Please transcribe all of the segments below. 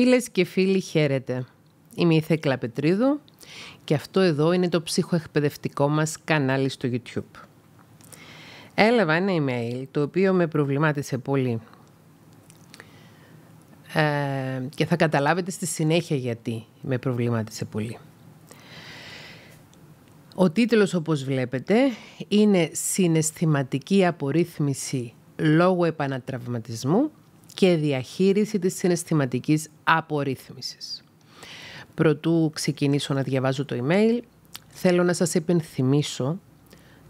Φίλες και φίλοι χαίρετε. Είμαι η Θέκλα Πετρίδου και αυτό εδώ είναι το ψυχοεκπαιδευτικό μας κανάλι στο YouTube. Έλαβα ένα email το οποίο με προβλημάτισε πολύ ε, και θα καταλάβετε στη συνέχεια γιατί με προβλημάτισε πολύ. Ο τίτλος όπως βλέπετε είναι «Συναισθηματική απορρίθμιση λόγω επανατραυματισμού και διαχείριση της συναισθηματικής απορρίθμισης. Προτού ξεκινήσω να διαβάζω το email, θέλω να σας υπενθυμίσω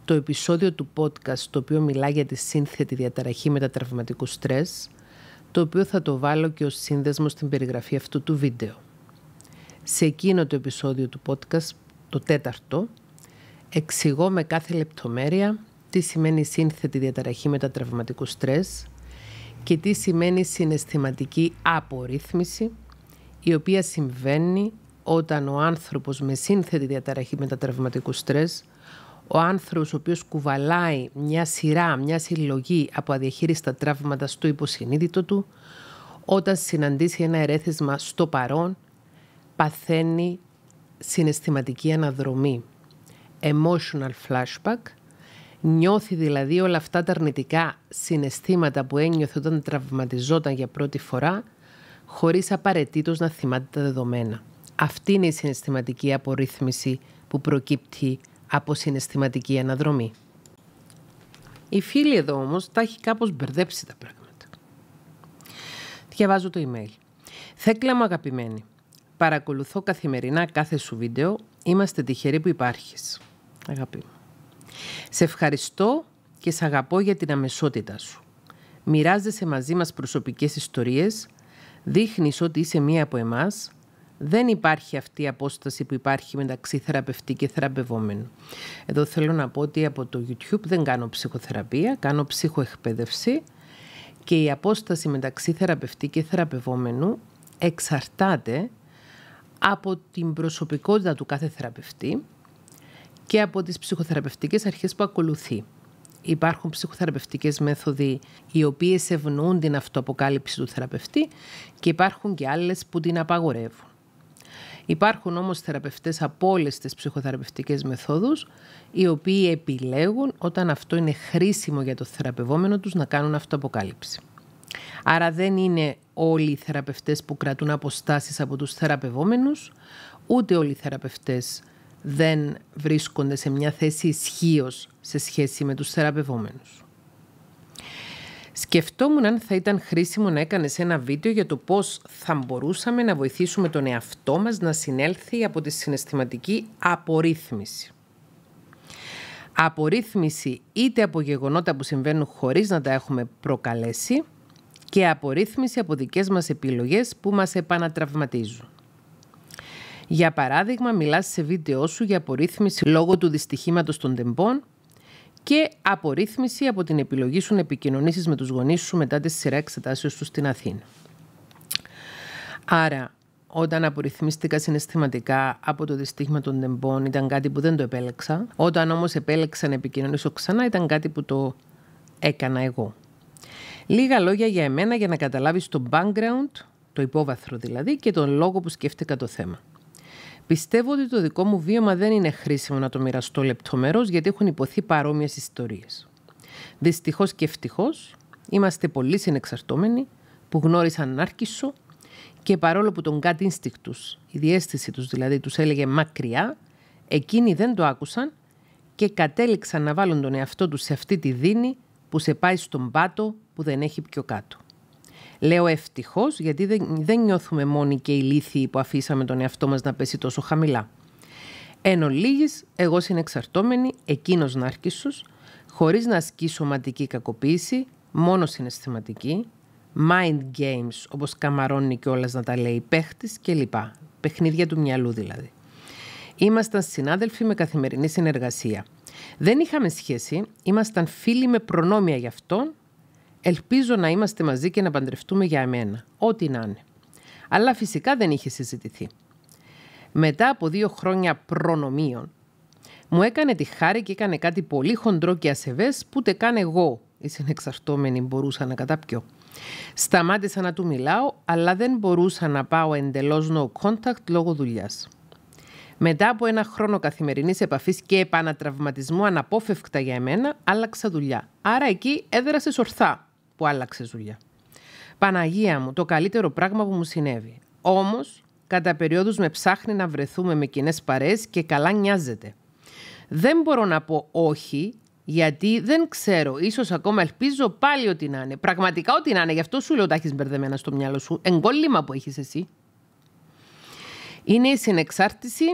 το επεισόδιο του podcast το οποίο μιλά για τη σύνθετη διαταραχή μετατραυματικού στρες, το οποίο θα το βάλω και ως σύνδεσμο στην περιγραφή αυτού του βίντεο. Σε εκείνο το επεισόδιο του podcast, το τέταρτο, εξηγώ με κάθε λεπτομέρεια τι σημαίνει σύνθετη διαταραχή μετατραυματικού στρες, και τι σημαίνει συναισθηματική απορρίθμιση, η οποία συμβαίνει όταν ο άνθρωπος με σύνθετη διαταραχή μετατραυματικού στρες, ο άνθρωπος ο οποίος κουβαλάει μια σειρά, μια συλλογή από αδιαχείριστα τραύματα στο υποσυνείδητο του, όταν συναντήσει ένα ερέθισμα στο παρόν, παθαίνει συναισθηματική αναδρομή, emotional flashback, Νιώθει δηλαδή όλα αυτά τα αρνητικά συναισθήματα που ένιωθε όταν τραυματιζόταν για πρώτη φορά, χωρίς απαραίτητος να θυμάται τα δεδομένα. Αυτή είναι η συναισθηματική απορρίθμιση που προκύπτει από συναισθηματική αναδρομή. Η φίλη εδώ όμως τα έχει κάπως μπερδέψει τα πράγματα. Διαβάζω το email. Θέκλα μου αγαπημένη. Παρακολουθώ καθημερινά κάθε σου βίντεο. Είμαστε τυχεροί που υπάρχεις. Αγαπή μου. Σε ευχαριστώ και σε αγαπώ για την αμεσότητά σου. Μοιράζεσαι μαζί μας προσωπικές ιστορίες, δείχνεις ότι είσαι μία από εμάς, δεν υπάρχει αυτή η απόσταση που υπάρχει μεταξύ θεραπευτή και θεραπευόμενου. Εδώ θέλω να πω ότι από το YouTube δεν κάνω ψυχοθεραπεία, κάνω ψυχοεκπαίδευση και η απόσταση μεταξύ θεραπευτή και θεραπευόμενου εξαρτάται από την προσωπικότητα του κάθε θεραπευτή, και από τις ψυχοθεραπευτικές αρχές που ακολουθεί. Υπάρχουν ψυχοθεραπευτικές μέθοδοι οι οποίες ευνοούν την αυτοαποκάλυψη του θεραπευτή και υπάρχουν και άλλες που την απαγορεύουν. Υπάρχουν όμως θεραπευτές από όλες τις ψυχοθεραπευτικές μεθόδους οι οποίοι επιλέγουν όταν αυτό είναι χρήσιμο για το θεραπευόμενο τους να κάνουν αυτοαποκάλυψη. Άρα δεν είναι όλοι οι θεραπευτές που κρατούν αποστάσεις από τους θεραπευόμενους, ούτε όλοι οι θεραπευτές δεν βρίσκονται σε μια θέση ισχύως σε σχέση με τους θεραπευόμενους. Σκεφτόμουν αν θα ήταν χρήσιμο να έκανες ένα βίντεο για το πώς θα μπορούσαμε να βοηθήσουμε τον εαυτό μας να συνέλθει από τη συναισθηματική απορρίθμιση. Απορρίθμιση είτε από γεγονότα που συμβαίνουν χωρίς να τα έχουμε προκαλέσει και απορρίθμιση από δικές μας επιλογές που μας επανατραυματίζουν. Για παράδειγμα, μιλάς σε βίντεο σου για απορρίθμιση λόγω του δυστυχήματος των τεμπών και απορρίθμιση από την επιλογή σου να επικοινωνήσεις με τους γονείς σου μετά τη σειρά εξετάσεως τους στην Αθήνα. Άρα, όταν απορριθμίστηκα συναισθηματικά από το δυστύχημα των τεμπών ήταν κάτι που δεν το επέλεξα. Όταν όμως επέλεξα να επικοινωνήσω ξανά ήταν κάτι που το έκανα εγώ. Λίγα λόγια για εμένα για να καταλάβεις το background, το υπόβαθρο δηλαδή, και τον λόγο που σκέφτηκα το θέμα. Πιστεύω ότι το δικό μου βίωμα δεν είναι χρήσιμο να το μοιραστώ λεπτομερώς γιατί έχουν υποθεί παρόμοιες ιστορίες. Δυστυχώς και ευτυχώς είμαστε πολύ συνεξαρτώμενοι που γνώρισαν άρχισο, και παρόλο που τον κάτι τους, η διέστηση τους δηλαδή, τους έλεγε μακριά, εκείνοι δεν το άκουσαν και κατέληξαν να βάλουν τον εαυτό τους σε αυτή τη δίνη που σε πάει στον πάτο που δεν έχει πιο κάτω. Λέω ευτυχώς, γιατί δεν, δεν νιώθουμε μόνοι και ηλίθιοι που αφήσαμε τον εαυτό μας να πέσει τόσο χαμηλά. Εν ολίγης, εγώ συνεξαρτώμενη, εκείνος νάρκισσος, χωρίς να ασκεί σωματική κακοποίηση, μόνος συναισθηματική, mind games, όπως καμαρώνει και να τα λέει, παίχτης κλπ. Παιχνίδια του μυαλού δηλαδή. Ήμασταν συνάδελφοι με καθημερινή συνεργασία. Δεν είχαμε σχέση, ήμασταν φίλοι με προνόμια γι' αυτόν Ελπίζω να είμαστε μαζί και να παντρευτούμε για εμένα, ό,τι να είναι. Αλλά φυσικά δεν είχε συζητηθεί. Μετά από δύο χρόνια προνομίων, μου έκανε τη χάρη και έκανε κάτι πολύ χοντρό και ασεβές που ούτε καν εγώ, η συνεξαρτώμενη, μπορούσα να καταπιώ. Σταμάτησα να του μιλάω, αλλά δεν μπορούσα να πάω εντελώς no contact λόγω δουλειάς. Μετά από ένα χρόνο καθημερινής επαφής και επανατραυματισμού αναπόφευκτα για εμένα, άλλαξα δουλειά. Άρα εκεί έδρασες ορθά που άλλαξε δουλειά. Παναγία μου, το καλύτερο πράγμα που μου συνέβη. Όμως, κατά περιόδους με ψάχνει να βρεθούμε με κοινές παρέ και καλά νοιάζεται. Δεν μπορώ να πω όχι, γιατί δεν ξέρω, ίσως ακόμα ελπίζω πάλι ότι να είναι. Πραγματικά ότι να είναι, γι' αυτό σου λέω τα έχεις μπερδεμένα στο μυαλό σου. Εγκόλλημα που έχεις εσύ. Είναι η συνεξάρτηση,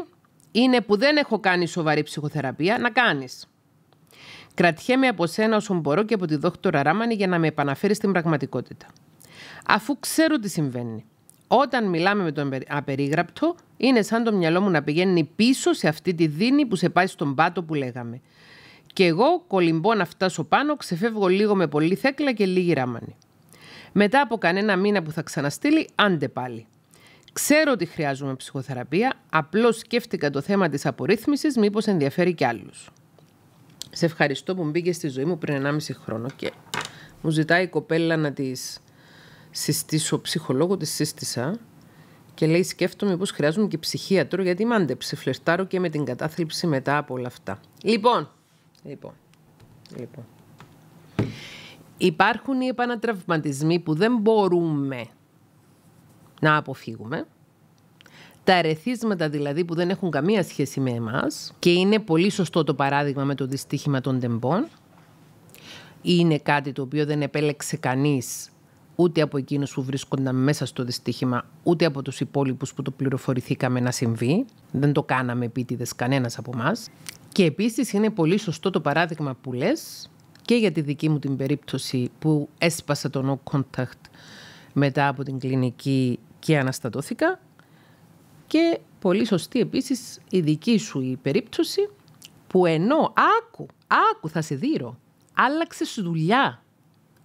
είναι που δεν έχω κάνει σοβαρή ψυχοθεραπεία, να κάνεις. Κρατιέμαι από σένα όσο μπορώ και από τη δόκτωρα Ράμανη για να με επαναφέρεις στην πραγματικότητα. Αφού ξέρω τι συμβαίνει, όταν μιλάμε με τον απερίγραπτο, είναι σαν το μυαλό μου να πηγαίνει πίσω σε αυτή τη δίνη που σε πάει στον πάτο που λέγαμε. Και εγώ κολυμπώ να φτάσω πάνω, ξεφεύγω λίγο με πολύ θέκλα και λίγη ράμανη. Μετά από κανένα μήνα που θα ξαναστείλει, άντε πάλι. Ξέρω ότι χρειάζομαι ψυχοθεραπεία, απλώς σκέφτηκα το θέμα της απορρίθμισης μήπως ενδιαφέρει κι άλλους. Σε ευχαριστώ που μπήκε στη ζωή μου πριν 1,5 χρόνο και μου ζητάει η κοπέλα να της συστήσω ψυχολόγο, της σύστησα. Και λέει: Σκέφτομαι πως χρειάζομαι και ψυχίατρο, γιατί μάντεψε. Φλερτάρω και με την κατάθλιψη μετά από όλα αυτά. Λοιπόν, λοιπόν, λοιπόν. Υπάρχουν οι επανατραυματισμοί που δεν μπορούμε να αποφύγουμε τα ερεθίσματα δηλαδή που δεν έχουν καμία σχέση με εμάς και είναι πολύ σωστό το παράδειγμα με το δυστύχημα των τεμπών είναι κάτι το οποίο δεν επέλεξε κανείς ούτε από εκείνους που βρίσκονταν μέσα στο δυστύχημα, ούτε από τους υπόλοιπους που το πληροφορηθήκαμε να συμβεί. Δεν το κάναμε επίτηδες κανένας από εμάς. Και επίσης είναι πολύ σωστό το παράδειγμα που λες και για τη δική μου την περίπτωση που έσπασα το no contact μετά από την κλινική και αναστατώθηκα και πολύ σωστή επίσης η δική σου η περίπτωση που ενώ άκου, άκου θα σε δείρω, άλλαξες δουλειά.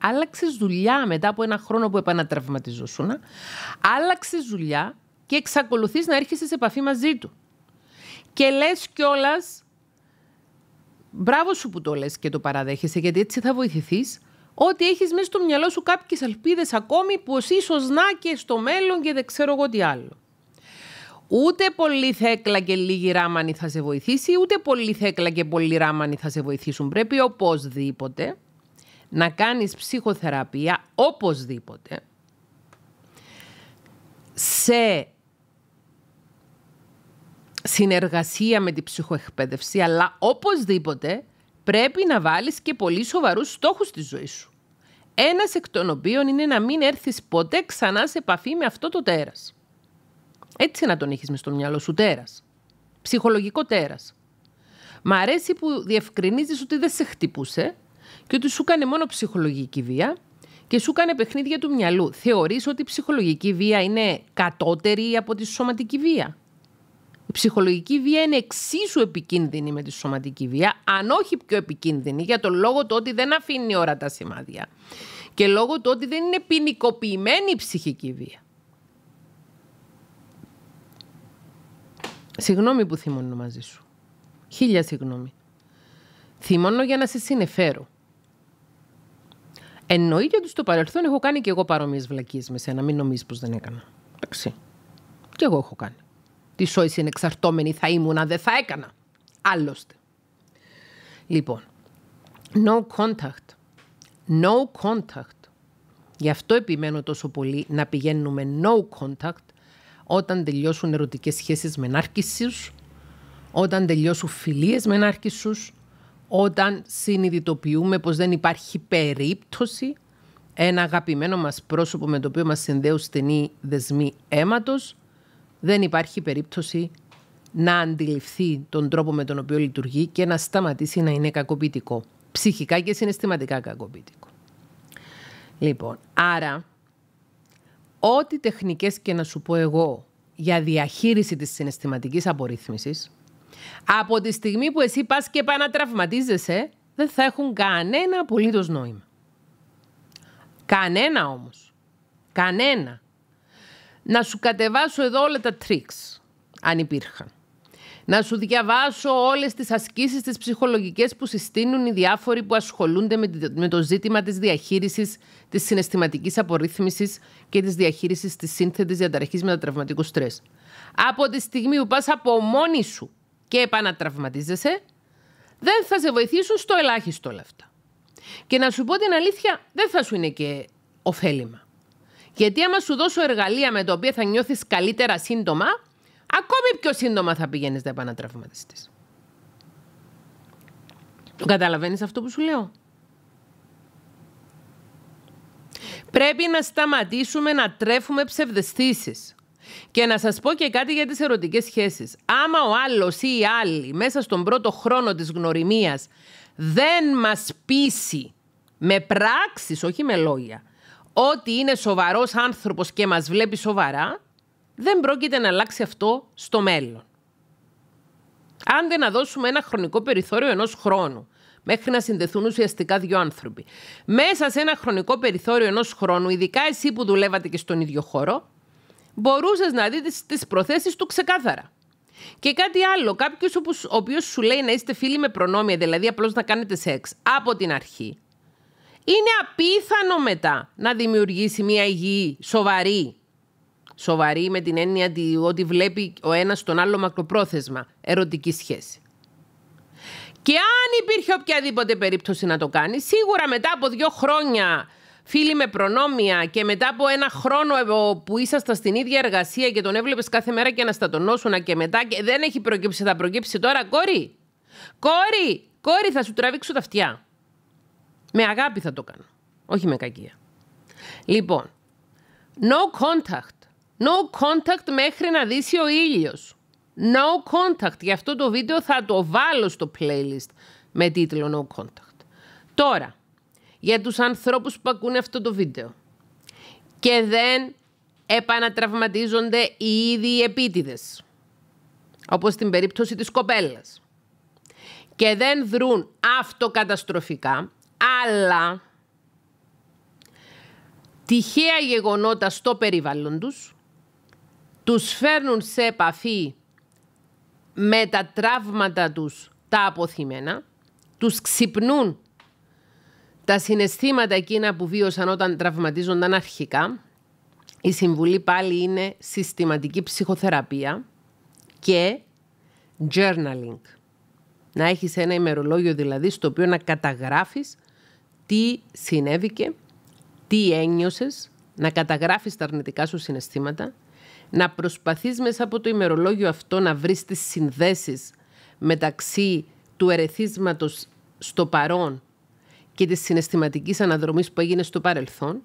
Άλλαξες δουλειά μετά από ένα χρόνο που επανατραυματιζόσουνα, Άλλαξες δουλειά και εξακολουθείς να έρχεσαι σε επαφή μαζί του. Και λες κιόλας. Μπράβο σου που το λες και το παραδέχεσαι, γιατί έτσι θα βοηθηθείς ότι έχεις μέσα στο μυαλό σου κάποιες αλπίδες ακόμη που ίσως να και στο μέλλον και δεν ξέρω εγώ τι άλλο. Ούτε πολύ θέκλα και λίγη ράμανη θα σε βοηθήσει, ούτε πολύ θέκλα και πολύ ράμανη θα σε βοηθήσουν. Πρέπει οπωσδήποτε να κάνεις ψυχοθεραπεία, οπωσδήποτε, σε συνεργασία με την ψυχοεκπαίδευση, αλλά οπωσδήποτε πρέπει να βάλεις και πολύ σοβαρούς στόχους στη ζωή σου. Ένας εκ των οποίων είναι να μην έρθεις ποτέ ξανά σε επαφή με αυτό το τέρας. Έτσι να τον έχεις μες στο μυαλό σου τέρας. Ψυχολογικό τέρας. Μ' αρέσει που διευκρινίζεις ότι δεν σε χτυπούσε και ότι σου κάνει μόνο ψυχολογική βία και σου κάνει παιχνίδια του μυαλού. Θεωρείς ότι η ψυχολογική βία είναι κατώτερη από τη σωματική βία. Η ψυχολογική βία είναι εξίσου επικίνδυνη με τη σωματική βία, αν όχι πιο επικίνδυνη, για τον λόγο του ότι δεν αφήνει ώρα τα σημάδια. Και λόγω του ότι δεν είναι ποινικοποιημένη η ψυχική βία. Συγγνώμη που θυμώνω μαζί σου. Χίλια συγγνώμη. Θυμώνω για να σε συνεφέρω. Εννοείται ότι στο παρελθόν έχω κάνει και εγώ παρόμοιες βλακίες με σένα. Μην νομίζεις πως δεν έκανα. Εντάξει. Και εγώ έχω κάνει. Τι είναι εξαρτώμενη θα ήμουν αν δεν θα έκανα. Άλλωστε. Λοιπόν, no contact. No contact. Γι' αυτό επιμένω τόσο πολύ να πηγαίνουμε no contact όταν τελειώσουν ερωτικές σχέσεις με όταν τελειώσουν φιλίες με νάρκησους, όταν συνειδητοποιούμε πως δεν υπάρχει περίπτωση ένα αγαπημένο μας πρόσωπο με το οποίο μας συνδέουν στενή δεσμοί αίματος, δεν υπάρχει περίπτωση να αντιληφθεί τον τρόπο με τον οποίο λειτουργεί και να σταματήσει να είναι κακοποιητικό. Ψυχικά και συναισθηματικά κακοποιητικό. Λοιπόν, άρα ό,τι τεχνικές και να σου πω εγώ για διαχείριση της συναισθηματικής απορρίθμισης, από τη στιγμή που εσύ πας και επανατραυματίζεσαι, δεν θα έχουν κανένα απολύτως νόημα. Κανένα όμως. Κανένα. Να σου κατεβάσω εδώ όλα τα τρίξ, αν υπήρχαν. Να σου διαβάσω όλες τις ασκήσεις τις ψυχολογικές που συστήνουν οι διάφοροι που ασχολούνται με το ζήτημα της διαχείρισης της συναισθηματικής απορρίθμισης και της διαχείρισης της σύνθετης διαταραχής μετατραυματικού στρες. Από τη στιγμή που πας από μόνη σου και επανατραυματίζεσαι, δεν θα σε βοηθήσουν στο ελάχιστο όλα αυτά. Και να σου πω την αλήθεια, δεν θα σου είναι και ωφέλιμα. Γιατί άμα σου δώσω εργαλεία με τα οποία θα νιώθεις καλύτερα σύντομα, ακόμη πιο σύντομα θα πηγαίνεις να τις Το καταλαβαίνεις αυτό που σου λέω. Πρέπει να σταματήσουμε να τρέφουμε ψευδεστήσεις. Και να σας πω και κάτι για τις ερωτικές σχέσεις. Άμα ο άλλος ή η άλλη μέσα στον πρώτο χρόνο της γνωριμίας δεν μας πείσει με πράξεις, όχι με λόγια, ότι είναι σοβαρός άνθρωπος και μας βλέπει σοβαρά, δεν πρόκειται να αλλάξει αυτό στο μέλλον. Άντε να δώσουμε ένα χρονικό περιθώριο ενός χρόνου μέχρι να συνδεθούν ουσιαστικά δύο άνθρωποι. Μέσα σε ένα χρονικό περιθώριο ενός χρόνου, ειδικά εσύ που δουλεύατε και στον ίδιο χώρο, μπορούσες να δείτε τις προθέσεις του ξεκάθαρα. Και κάτι άλλο, κάποιος ο οποίος σου λέει να είστε φίλοι με προνόμια, δηλαδή απλώς να κάνετε σεξ από την αρχή, είναι απίθανο μετά να δημιουργήσει μια υγιή, σοβαρή σοβαρή με την έννοια ότι βλέπει ο ένας τον άλλο μακροπρόθεσμα ερωτική σχέση. Και αν υπήρχε οποιαδήποτε περίπτωση να το κάνει, σίγουρα μετά από δύο χρόνια φίλοι με προνόμια και μετά από ένα χρόνο ε, που ήσασταν στην ίδια εργασία και τον έβλεπες κάθε μέρα και να στατονόσουν και μετά και δεν έχει προκύψει, θα προκύψει τώρα, κόρη. Κόρη, κόρη, θα σου τραβήξω τα αυτιά. Με αγάπη θα το κάνω. Όχι με κακία. Λοιπόν, no contact. No contact μέχρι να δύσει ο ήλιος. No contact. Γι' αυτό το βίντεο θα το βάλω στο playlist με τίτλο No contact. Τώρα, για τους ανθρώπους που ακούνε αυτό το βίντεο και δεν επανατραυματίζονται οι ίδιοι επίτηδες, όπως στην περίπτωση της κοπέλας, και δεν δρούν αυτοκαταστροφικά, αλλά τυχαία γεγονότα στο περιβάλλον τους, τους φέρνουν σε επαφή με τα τραύματα τους τα αποθυμένα, τους ξυπνούν τα συναισθήματα εκείνα που βίωσαν όταν τραυματίζονταν αρχικά. Η συμβουλή πάλι είναι συστηματική ψυχοθεραπεία και journaling. Να έχεις ένα ημερολόγιο δηλαδή στο οποίο να καταγράφεις τι συνέβηκε, τι ένιωσες, να καταγράφεις τα αρνητικά σου συναισθήματα να προσπαθείς μέσα από το ημερολόγιο αυτό να βρεις τις συνδέσεις μεταξύ του ερεθίσματος στο παρόν και της συναισθηματικής αναδρομής που έγινε στο παρελθόν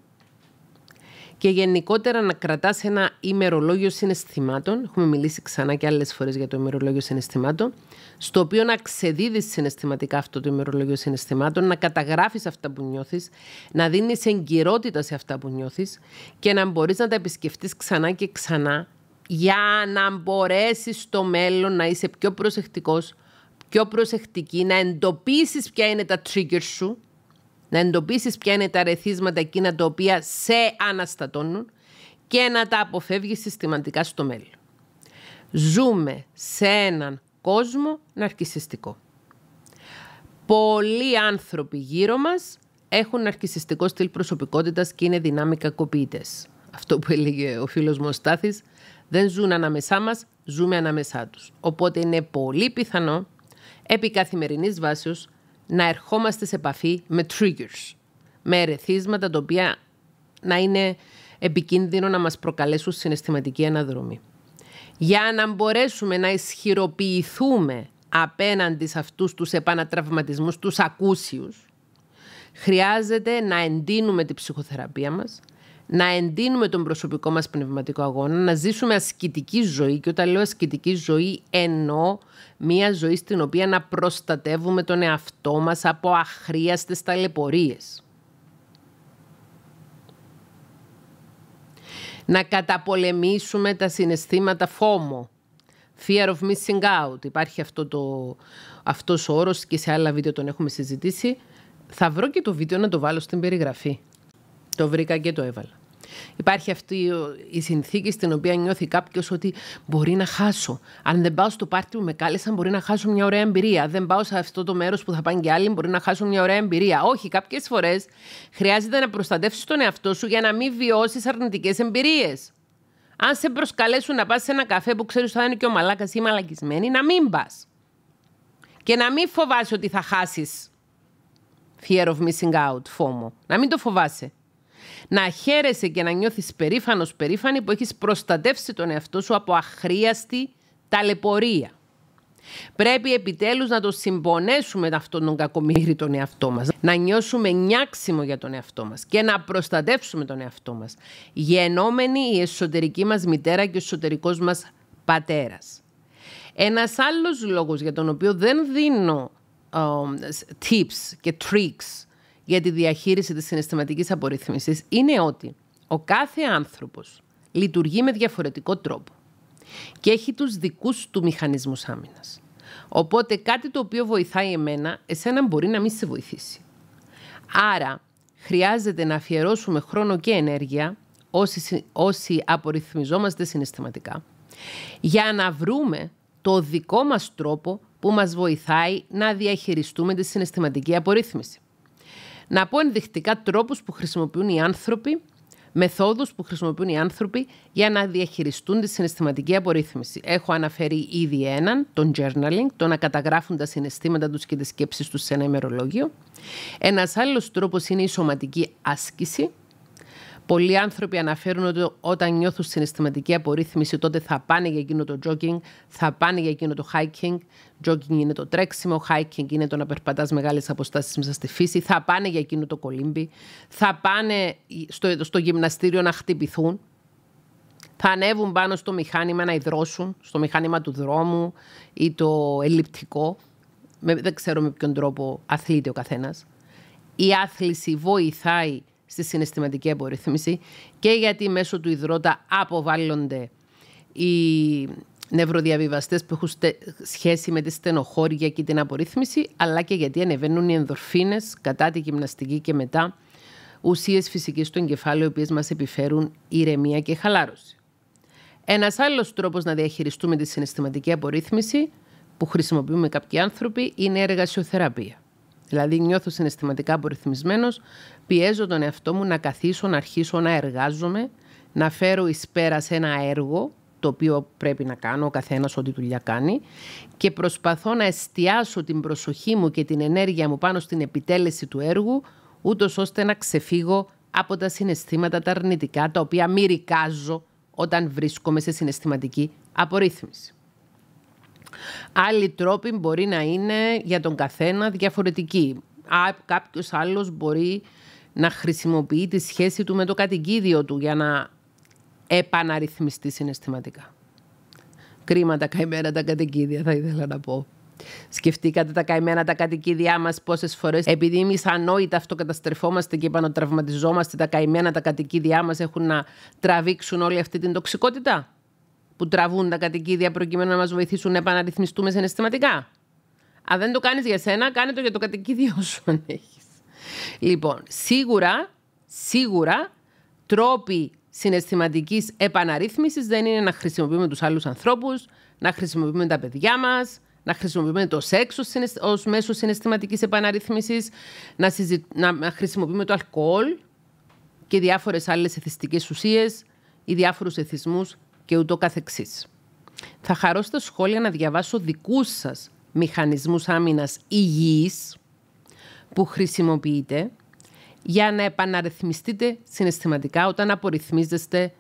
και γενικότερα να κρατάς ένα ημερολόγιο συναισθημάτων. Έχουμε μιλήσει ξανά και άλλες φορές για το ημερολόγιο συναισθημάτων. Στο οποίο να ξεδίδεις συναισθηματικά αυτό το ημερολόγιο συναισθημάτων, να καταγράφεις αυτά που νιώθεις, να δίνεις εγκυρότητα σε αυτά που νιώθεις και να μπορείς να τα επισκεφτείς ξανά και ξανά για να μπορέσεις στο μέλλον να είσαι πιο προσεκτικός, πιο προσεκτική, να εντοπίσεις ποια είναι τα trigger σου να εντοπίσεις ποια είναι τα ρεθίσματα εκείνα τα οποία σε αναστατώνουν και να τα αποφεύγεις συστηματικά στο μέλλον. Ζούμε σε έναν κόσμο ναρκισιστικό. Πολλοί άνθρωποι γύρω μας έχουν ναρκισιστικό στυλ προσωπικότητας και είναι δυνάμοι Αυτό που έλεγε ο φίλος μου Στάθης, δεν ζουν ανάμεσά μας, ζούμε ανάμεσά τους. Οπότε είναι πολύ πιθανό επί καθημερινής να ερχόμαστε σε επαφή με triggers, με ερεθίσματα τα οποία να είναι επικίνδυνο να μας προκαλέσουν συναισθηματική αναδρομή. Για να μπορέσουμε να ισχυροποιηθούμε απέναντι σε αυτούς τους επανατραυματισμούς, τους ακούσιους, χρειάζεται να εντείνουμε την ψυχοθεραπεία μας, να εντείνουμε τον προσωπικό μας πνευματικό αγώνα, να ζήσουμε ασκητική ζωή και όταν λέω ασκητική ζωή εννοώ μια ζωή στην οποία να προστατεύουμε τον εαυτό μας από αχρίαστες ταλαιπωρίες. Να καταπολεμήσουμε τα συναισθήματα φόμο. Fear of missing out. Υπάρχει αυτό το, αυτός ο όρος και σε άλλα βίντεο τον έχουμε συζητήσει. Θα βρω και το βίντεο να το βάλω στην περιγραφή. Το βρήκα και το έβαλα. Υπάρχει αυτή η συνθήκη στην οποία νιώθει κάποιος ότι μπορεί να χάσω. Αν δεν πάω στο πάρτι που με κάλεσαν, μπορεί να χάσω μια ωραία εμπειρία. Δεν πάω σε αυτό το μέρος που θα πάνε και άλλοι, μπορεί να χάσω μια ωραία εμπειρία. Όχι, κάποιες φορές χρειάζεται να προστατεύσεις τον εαυτό σου για να μην βιώσεις αρνητικές εμπειρίες. Αν σε προσκαλέσουν να πας σε ένα καφέ που ξέρεις ότι θα είναι και ο μαλάκας ή μαλακισμένη, να μην πας. Και να μην φοβάσαι ότι θα χάσεις. Fear of missing out, φόμο. Να μην το φοβάσαι να χαίρεσαι και να νιώθεις περήφανος, περήφανη που έχεις προστατεύσει τον εαυτό σου από αχρίαστη ταλαιπωρία. Πρέπει επιτέλους να το συμπονέσουμε αυτόν τον κακομύρι τον εαυτό μας. Να νιώσουμε νιάξιμο για τον εαυτό μας και να προστατεύσουμε τον εαυτό μας. Γενόμενη η εσωτερική μας μητέρα και ο εσωτερικός μας πατέρας. Ένας άλλος λόγος για τον οποίο δεν δίνω ε, tips και tricks για τη διαχείριση της συναισθηματικής απορρίθμισης είναι ότι ο κάθε άνθρωπος λειτουργεί με διαφορετικό τρόπο και έχει τους δικούς του μηχανισμούς άμυνας. Οπότε κάτι το οποίο βοηθάει εμένα, εσένα μπορεί να μην σε βοηθήσει. Άρα χρειάζεται να αφιερώσουμε χρόνο και ενέργεια όσοι, όσοι απορριθμιζόμαστε συναισθηματικά για να βρούμε το δικό μας τρόπο που μας βοηθάει να διαχειριστούμε τη συναισθηματική απορρίθμιση. Να πω ενδεικτικά τρόπους που χρησιμοποιούν οι άνθρωποι, μεθόδους που χρησιμοποιούν οι άνθρωποι για να διαχειριστούν τη συναισθηματική απορρίθμιση. Έχω αναφέρει ήδη έναν, τον journaling, το να καταγράφουν τα συναισθήματα τους και τις σκέψεις τους σε ένα ημερολόγιο. Ένας άλλος τρόπος είναι η σωματική άσκηση, Πολλοί άνθρωποι αναφέρουν ότι όταν νιώθουν συναισθηματική απορρίθμιση, τότε θα πάνε για εκείνο το jogging, θα πάνε για εκείνο το hiking. Jogging είναι το τρέξιμο, hiking είναι το να περπατάς μεγάλες αποστάσεις μέσα στη φύση. Θα πάνε για εκείνο το κολύμπι, θα πάνε στο, γυμναστήριο να χτυπηθούν. Θα ανέβουν πάνω στο μηχάνημα να υδρώσουν, στο μηχάνημα του δρόμου ή το ελλειπτικό. Δεν ξέρω με ποιον τρόπο αθλείται ο καθένας. Η άθληση βοηθάει στη συναισθηματική απορρίθμιση και γιατί μέσω του υδρότα αποβάλλονται οι νευροδιαβιβαστές που έχουν σχέση με τη στενοχώρια και την απορρίθμιση, αλλά και γιατί ανεβαίνουν οι ενδορφίνες κατά τη γυμναστική και μετά ουσίες φυσικής του εγκεφάλου, οι οποίες μας επιφέρουν ηρεμία και χαλάρωση. Ένας άλλος τρόπος να διαχειριστούμε τη συναισθηματική απορρίθμιση που χρησιμοποιούμε κάποιοι άνθρωποι είναι η εργασιοθεραπεία. Δηλαδή νιώθω συναισθηματικά απορριθμισμένος, πιέζω τον εαυτό μου να καθίσω, να αρχίσω να εργάζομαι, να φέρω εις πέρας σε ένα έργο το οποίο πρέπει να κάνω, ο καθένας ό,τι δουλειά κάνει και προσπαθώ να εστιάσω την προσοχή μου και την ενέργεια μου πάνω στην επιτέλεση του έργου ούτως ώστε να ξεφύγω από τα συναισθήματα τα αρνητικά τα οποία μυρικάζω όταν βρίσκομαι σε συναισθηματική απορρίθμιση. Άλλοι τρόποι μπορεί να είναι για τον καθένα διαφορετικοί. Κάποιος άλλος μπορεί να χρησιμοποιεί τη σχέση του με το κατοικίδιο του για να επαναρρυθμιστεί συναισθηματικά. Κρίμα τα καημένα τα κατοικίδια θα ήθελα να πω. Σκεφτήκατε τα καημένα τα κατοικίδια μας πόσες φορές, επειδή εμείς ανόητα αυτοκαταστρεφόμαστε και επανατραυματιζόμαστε τα καημένα τα κατοικίδια μας έχουν να τραβήξουν όλη αυτή την τοξικότητα που τραβούν τα κατοικίδια προκειμένου να μας βοηθήσουν να επαναρρυθμιστούμε συναισθηματικά. Αν δεν το κάνεις για σένα, κάνε το για το κατοικίδιό σου, αν έχεις. Λοιπόν, σίγουρα, σίγουρα, τρόποι συναισθηματικής επαναρρύθμισης δεν είναι να χρησιμοποιούμε τους άλλους ανθρώπους, να χρησιμοποιούμε τα παιδιά μας, να χρησιμοποιούμε το σεξ ως μέσο συναισθηματικής επαναρρύθμισης, να, συζη... να χρησιμοποιούμε το αλκοόλ και διάφορες άλλες εθιστικές ουσίες ή διάφορους εθισμούς και ούτω καθεξής. Θα χαρώ στα σχόλια να διαβάσω δικούς σας μηχανισμούς άμυνας υγιής που χρησιμοποιείτε για να επαναρρυθμιστείτε συναισθηματικά όταν απορριθμίζεστε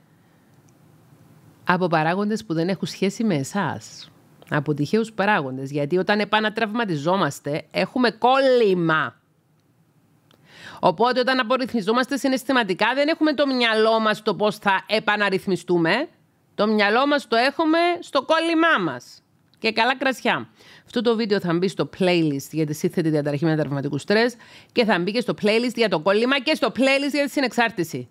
από παράγοντες που δεν έχουν σχέση με εσάς. Από τυχαίους παράγοντες. Γιατί όταν επανατραυματιζόμαστε έχουμε κόλλημα. Οπότε όταν απορριθμιζόμαστε συναισθηματικά δεν έχουμε το μυαλό μας το πώς θα επαναρρυθμιστούμε. Το μυαλό μας το έχουμε στο κόλλημά μας. Και καλά κρασιά. Αυτό το βίντεο θα μπει στο playlist για τη σύνθετη διαταραχή με τραυματικού στρε και θα μπει και στο playlist για το κόλλημα και στο playlist για τη συνεξάρτηση.